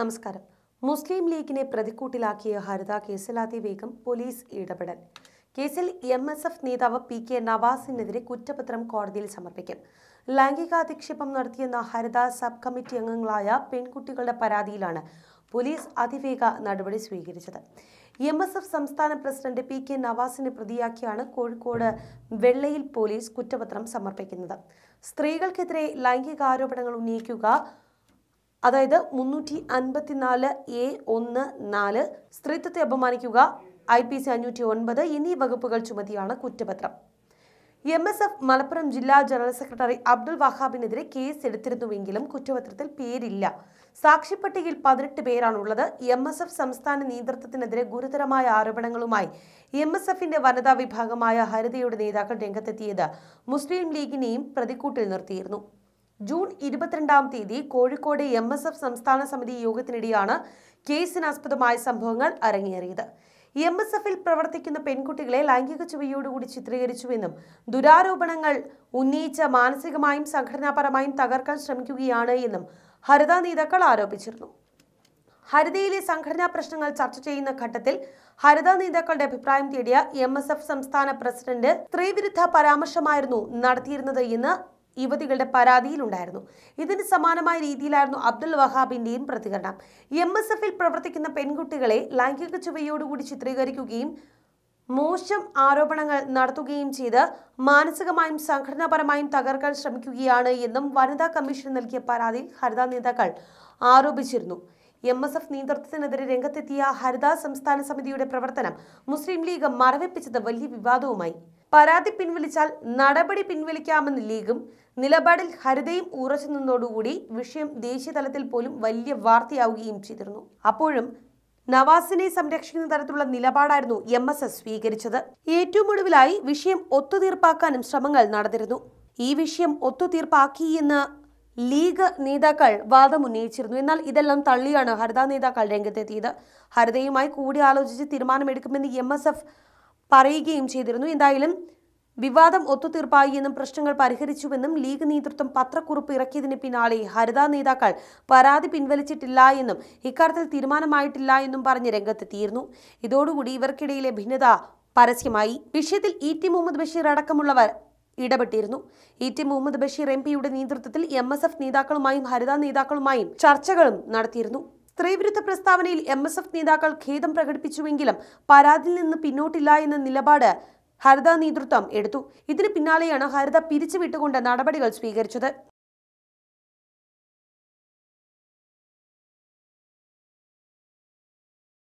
നമസ്കാരം മുസ്ലിം ലീഗിനെ പ്രതിക്കൂട്ടിലാക്കിയ ഹരിത കേസിൽ അതിവേഗം പോലീസ് ഇടപെടൽ കേസിൽ എം എസ് എഫ് നേതാവ് പി കെ നവാസിനെതിരെ കുറ്റപത്രം കോടതിയിൽ സമർപ്പിക്കും ലൈംഗികാധിക്ഷേപം നടത്തിയെന്ന ഹരിത സബ് കമ്മിറ്റി അംഗങ്ങളായ പെൺകുട്ടികളുടെ പരാതിയിലാണ് പോലീസ് അതിവേഗ നടപടി സ്വീകരിച്ചത് എം എസ് എഫ് സംസ്ഥാന പ്രസിഡന്റ് പി കെ നവാസിനെ പ്രതിയാക്കിയാണ് കോഴിക്കോട് വെള്ളയിൽ പോലീസ് കുറ്റപത്രം സമർപ്പിക്കുന്നത് സ്ത്രീകൾക്കെതിരെ ലൈംഗികാരോപണങ്ങൾ ഉന്നയിക്കുക അതായത് മുന്നൂറ്റി അൻപത്തിനാല് എ ഒന്ന് നാല് സ്ത്രീത്വത്തെ അപമാനിക്കുക ഐ പി സി അഞ്ഞൂറ്റി ഒൻപത് എന്നീ വകുപ്പുകൾ ചുമത്തിയാണ് കുറ്റപത്രം എം എസ് എഫ് മലപ്പുറം ജില്ലാ ജനറൽ സെക്രട്ടറി അബ്ദുൾ വഹാബിനെതിരെ കേസ് എടുത്തിരുന്നുവെങ്കിലും കുറ്റപത്രത്തിൽ പേരില്ല സാക്ഷിപ്പട്ടികയിൽ പതിനെട്ട് പേരാണുള്ളത് എം എസ് എഫ് സംസ്ഥാന നേതൃത്വത്തിനെതിരെ ഗുരുതരമായ ആരോപണങ്ങളുമായി എം എസ് എഫിന്റെ വനിതാ വിഭാഗമായ ഹരിതയുടെ നേതാക്കൾ രംഗത്തെത്തിയത് മുസ്ലിം ലീഗിനെയും പ്രതിക്കൂട്ടിൽ നിർത്തിയിരുന്നു ജൂൺ ഇരുപത്തിരണ്ടാം തീയതി കോഴിക്കോട് എം എസ് എഫ് സംസ്ഥാന സമിതി യോഗത്തിനിടെയാണ് കേസിനാസ്പദമായ സംഭവങ്ങൾ അരങ്ങേറിയത് എം എസ് എഫിൽ പ്രവർത്തിക്കുന്ന പെൺകുട്ടികളെ ലൈംഗിക ചുവയോടുകൂടി ചിത്രീകരിച്ചുവെന്നും ദുരാരോപണങ്ങൾ ഉന്നയിച്ച മാനസികമായും സംഘടനാപരമായും തകർക്കാൻ ശ്രമിക്കുകയാണ് എന്നും ഹരിത നേതാക്കൾ ആരോപിച്ചിരുന്നു ഹരിതയിലെ സംഘടനാ പ്രശ്നങ്ങൾ ചർച്ച ചെയ്യുന്ന ഘട്ടത്തിൽ ഹരിത നേതാക്കളുടെ അഭിപ്രായം തേടിയ എം എസ് എഫ് സംസ്ഥാന പ്രസിഡന്റ് സ്ത്രീവിരുദ്ധ പരാമർശമായിരുന്നു നടത്തിയിരുന്നത് എന്ന് യുവതികളുടെ പരാതിയിലുണ്ടായിരുന്നു ഇതിന് സമാനമായ രീതിയിലായിരുന്നു അബ്ദുൽ വഹാബിന്റെയും പ്രതികരണം എം എസ് എഫിൽ പ്രവർത്തിക്കുന്ന പെൺകുട്ടികളെ ലൈംഗിക ചുവയോടുകൂടി ചിത്രീകരിക്കുകയും മോശം ആരോപണങ്ങൾ നടത്തുകയും ചെയ്ത് മാനസികമായും സംഘടനാപരമായും തകർക്കാൻ ശ്രമിക്കുകയാണ് എന്നും വനിതാ കമ്മീഷൻ നൽകിയ പരാതിയിൽ ഹരിത നേതാക്കൾ ആരോപിച്ചിരുന്നു എം എസ് എഫ് നേതൃത്വത്തിനെതിരെ രംഗത്തെത്തിയ ഹരിത സംസ്ഥാന സമിതിയുടെ പ്രവർത്തനം മുസ്ലിം ലീഗ് മറവിപ്പിച്ചത് വലിയ വിവാദവുമായി പരാതി പിൻവലിച്ചാൽ നടപടി പിൻവലിക്കാമെന്ന് ലീഗും നിലപാടിൽ ഹരിതയും ഉറച്ചു നിന്നതോടുകൂടി വിഷയം ദേശീയ തലത്തിൽ പോലും വലിയ വാർത്തയാവുകയും ചെയ്തിരുന്നു അപ്പോഴും നവാസിനെ സംരക്ഷിക്കുന്ന തരത്തിലുള്ള നിലപാടായിരുന്നു എം എസ് എസ് സ്വീകരിച്ചത് ഏറ്റവും ഒടുവിലായി വിഷയം ഒത്തുതീർപ്പാക്കാനും ശ്രമങ്ങൾ നടന്നിരുന്നു ഈ വിഷയം ഒത്തുതീർപ്പാക്കി എന്ന് ലീഗ് നേതാക്കൾ വാദമുന്നയിച്ചിരുന്നു എന്നാൽ ഇതെല്ലാം തള്ളിയാണ് ഹരിത നേതാക്കൾ രംഗത്തെത്തിയത് ഹരിതയുമായി കൂടിയാലോചിച്ച് തീരുമാനമെടുക്കുമെന്ന് എം എസ് എഫ് പറയുകയും ചെയ്തിരുന്നു എന്തായാലും വിവാദം ഒത്തുതീർപ്പായി എന്നും പ്രശ്നങ്ങൾ പരിഹരിച്ചുവെന്നും ലീഗ് നേതൃത്വം പത്രക്കുറിപ്പ് ഇറക്കിയതിന് പിന്നാലെ ഹരിതാ നേതാക്കൾ പരാതി പിൻവലിച്ചിട്ടില്ല എന്നും ഇക്കാര്യത്തിൽ തീരുമാനമായിട്ടില്ല എന്നും പറഞ്ഞ് രംഗത്തെത്തിയിരുന്നു ഇതോടുകൂടി ഇവർക്കിടയിലെ ഭിന്നത പരസ്യമായി വിഷയത്തിൽ ഇ ടി മുഹമ്മദ് ബഷീർ അടക്കമുള്ളവർ ഇടപെട്ടിരുന്നു E T Muhammad Basheer M പിയുടെ നേതൃത്വത്തിൽ എം എസ് എഫ് നേതാക്കളുമായും ഹരിതാ നേതാക്കളുമായും ചർച്ചകളും നടത്തിയിരുന്നു സ്ത്രീവിരുദ്ധ പ്രസ്താവനയിൽ എം എസ് എഫ് നേതാക്കൾ ഖേദം പ്രകടിപ്പിച്ചുവെങ്കിലും പരാതിയിൽ നിന്ന് പിന്നോട്ടില്ല എന്ന നിലപാട് ഹരിത നേതൃത്വം എടുത്തു ഇതിന് പിന്നാലെയാണ് ഹരിത പിരിച്ചുവിട്ടുകൊണ്ട് നടപടികൾ സ്വീകരിച്ചത്